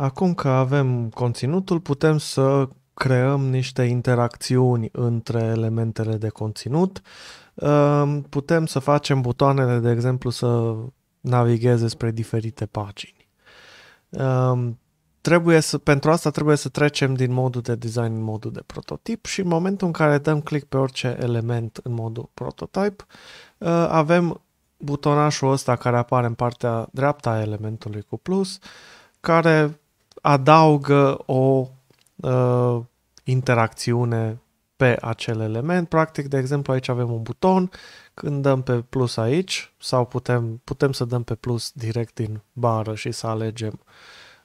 Acum că avem conținutul, putem să creăm niște interacțiuni între elementele de conținut. Ehm, putem să facem butoanele, de exemplu, să navigheze spre diferite pagini. Ehm, trebuie să, pentru asta trebuie să trecem din modul de design în modul de prototip și în momentul în care dăm click pe orice element în modul prototype, ehm, avem butonașul ăsta care apare în partea dreapta a elementului cu plus, care adaugă o uh, interacțiune pe acel element. Practic, de exemplu, aici avem un buton, când dăm pe plus aici, sau putem, putem să dăm pe plus direct din bară și să alegem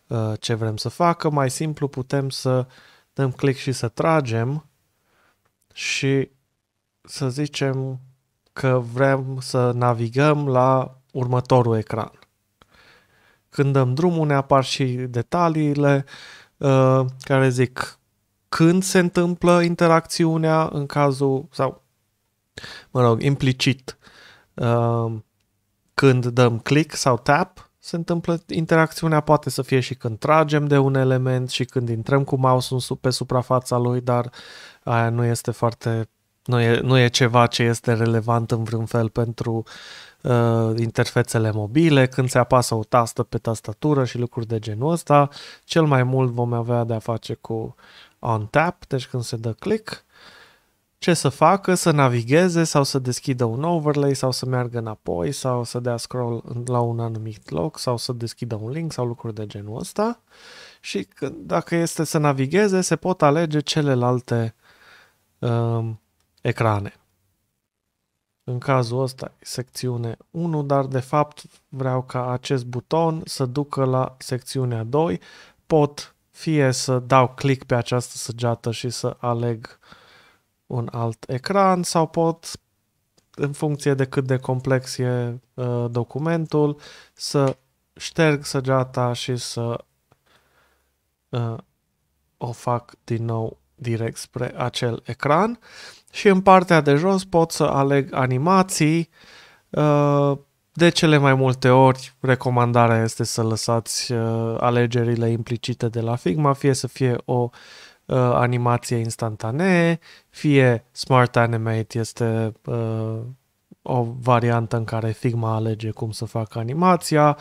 uh, ce vrem să facă. Mai simplu putem să dăm click și să tragem și să zicem că vrem să navigăm la următorul ecran. Când dăm drumul ne apar și detaliile uh, care zic când se întâmplă interacțiunea în cazul, sau mă rog, implicit uh, când dăm click sau tap se întâmplă interacțiunea, poate să fie și când tragem de un element și când intrăm cu mouse-ul pe suprafața lui, dar aia nu este foarte, nu e, nu e ceva ce este relevant în vreun fel pentru uh, interfețele mobile, când se apasă o tastă pe tastatură și lucruri de genul ăsta. Cel mai mult vom avea de a face cu on tap, deci când se dă click, ce să facă, să navigheze sau să deschidă un overlay sau să meargă înapoi sau să dea scroll la un anumit loc sau să deschidă un link sau lucruri de genul ăsta și când dacă este să navigheze se pot alege celelalte um, ecrane în cazul ăsta secțiune 1, dar de fapt vreau ca acest buton să ducă la secțiunea 2. Pot fie să dau click pe această săgeată și să aleg un alt ecran sau pot, în funcție de cât de complex e uh, documentul, să șterg săgeata și să uh, o fac din nou direct spre acel ecran și în partea de jos pot să aleg animații. Uh, de cele mai multe ori, recomandarea este să lăsați uh, alegerile implicite de la Figma, fie să fie o uh, animație instantanee, fie Smart Animate este o variantă în care Figma alege cum să facă animația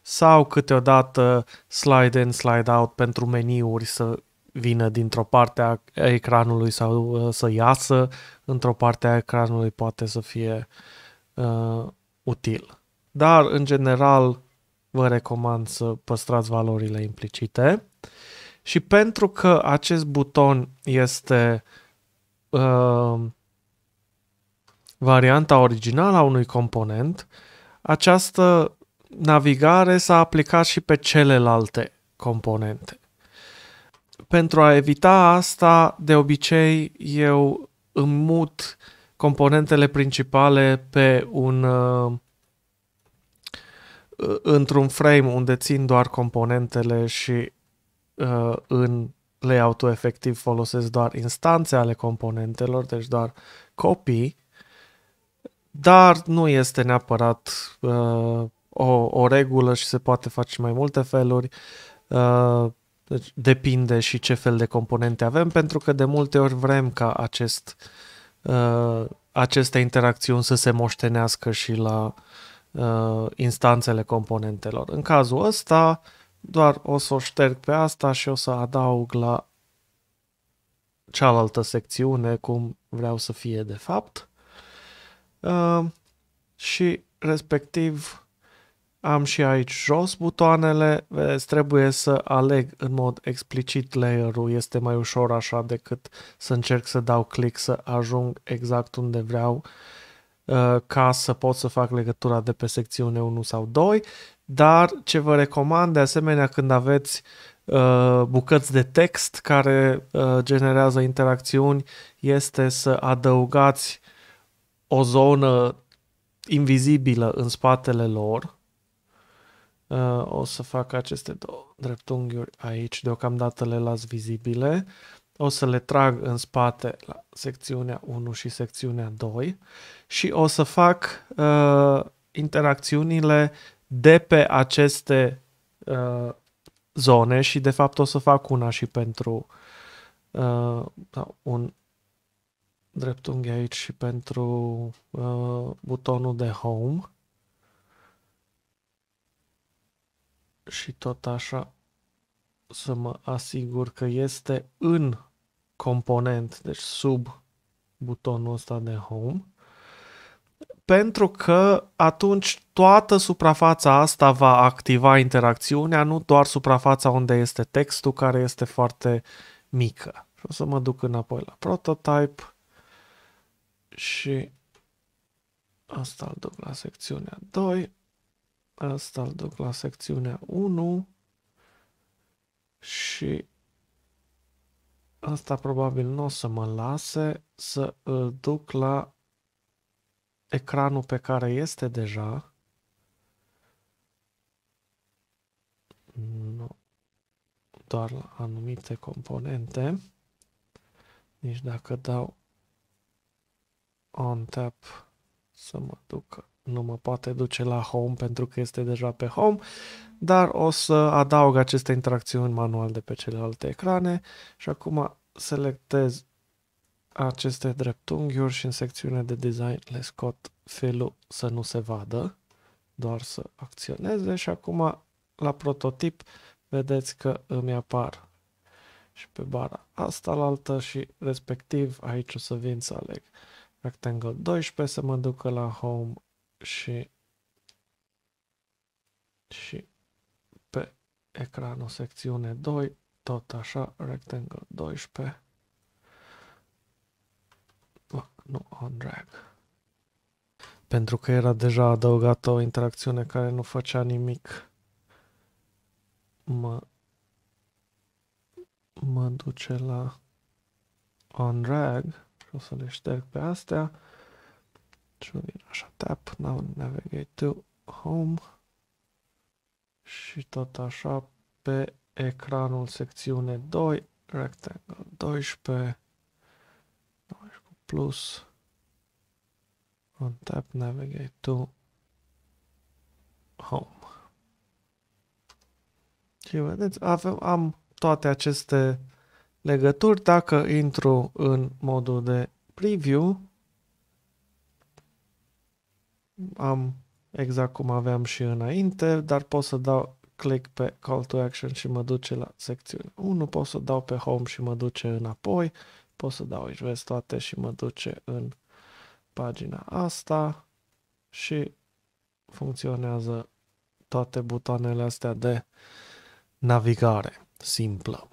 sau câteodată slide in, slide out pentru meniuri să vină dintr-o parte a ecranului sau uh, să iasă într-o parte a ecranului poate să fie uh, util. Dar, în general, vă recomand să păstrați valorile implicite. Și pentru că acest buton este uh, varianta originală a unui component, această navigare s-a aplicat și pe celelalte componente pentru a evita asta, de obicei eu îmi mut componentele principale pe un uh, într-un frame unde țin doar componentele și uh, în layout-ul efectiv folosesc doar instanțe ale componentelor, deci doar copii, dar nu este neapărat uh, o, o regulă și se poate face mai multe feluri. Uh, deci depinde și ce fel de componente avem, pentru că de multe ori vrem ca acest, uh, aceste interacțiuni să se moștenească și la uh, instanțele componentelor. În cazul ăsta, doar o să o șterg pe asta și o să adaug la cealaltă secțiune cum vreau să fie de fapt. Uh, și respectiv am și aici jos butoanele, vedeți, trebuie să aleg în mod explicit layerul, este mai ușor așa decât să încerc să dau click să ajung exact unde vreau uh, ca să pot să fac legătura de pe secțiune 1 sau 2, dar ce vă recomand de asemenea când aveți uh, bucăți de text care uh, generează interacțiuni este să adăugați o zonă invizibilă în spatele lor Uh, o să fac aceste două dreptunghiuri aici, deocamdată le las vizibile. O să le trag în spate la secțiunea 1 și secțiunea 2 și o să fac uh, interacțiunile de pe aceste uh, zone și de fapt o să fac una și pentru uh, da, un dreptunghi aici și pentru uh, butonul de home și tot așa să mă asigur că este în component, deci sub butonul ăsta de home, pentru că atunci toată suprafața asta va activa interacțiunea, nu doar suprafața unde este textul, care este foarte mică. Și o să mă duc înapoi la prototype și asta îl duc la secțiunea 2 Asta îl duc la secțiunea 1 și asta probabil nu o să mă lase să îl duc la ecranul pe care este deja. Nu. Doar la anumite componente. Nici dacă dau on tap să mă ducă nu mă poate duce la home pentru că este deja pe home, dar o să adaug aceste interacțiuni manual de pe celelalte ecrane și acum selectez aceste dreptunghiuri și în secțiunea de design le scot felul să nu se vadă, doar să acționeze și acum la prototip vedeți că îmi apar și pe bara asta la altă și respectiv aici o să vin să aleg Rectangle 12 să mă ducă la Home și, și pe ecranul secțiune 2, tot așa, rectangle 12, nu on drag. Pentru că era deja adăugată o interacțiune care nu făcea nimic, mă, mă duce la on drag și o să le șterg pe astea. Through din așa tap, now navigate to home și tot așa pe ecranul secțiune 2, rectangle 12, 12 plus, on tap navigate to home. Și vedeți, avem, am toate aceste legături. Dacă intru în modul de preview, am exact cum aveam și înainte, dar pot să dau click pe call to action și mă duce la secțiune 1, pot să dau pe home și mă duce înapoi, pot să dau aici, vezi toate și mă duce în pagina asta și funcționează toate butoanele astea de navigare simplă.